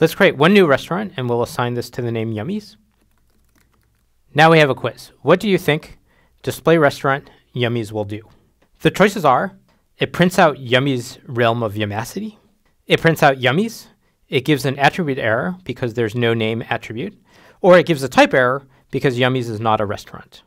Let's create one new restaurant and we'll assign this to the name Yummies. Now we have a quiz. What do you think display restaurant Yummies will do? The choices are, it prints out Yummies realm of yumacity. It prints out Yummies. It gives an attribute error because there's no name attribute, or it gives a type error because Yummies is not a restaurant.